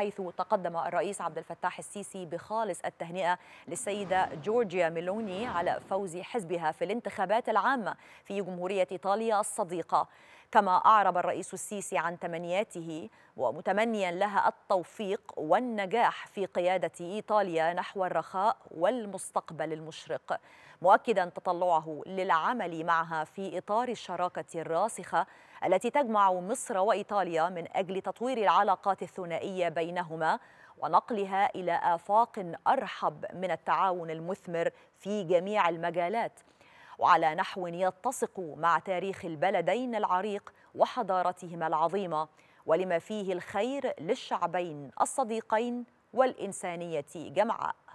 حيث تقدم الرئيس عبد الفتاح السيسي بخالص التهنئة للسيدة جورجيا ميلوني على فوز حزبها في الانتخابات العامة في جمهورية إيطاليا الصديقة كما أعرب الرئيس السيسي عن تمنياته ومتمنيا لها التوفيق والنجاح في قيادة إيطاليا نحو الرخاء والمستقبل المشرق مؤكدا تطلعه للعمل معها في إطار الشراكة الراسخة التي تجمع مصر وإيطاليا من أجل تطوير العلاقات الثنائية بينهما ونقلها إلى آفاق أرحب من التعاون المثمر في جميع المجالات وعلى نحو يتسق مع تاريخ البلدين العريق وحضارتهما العظيمه ولما فيه الخير للشعبين الصديقين والانسانيه جمعاء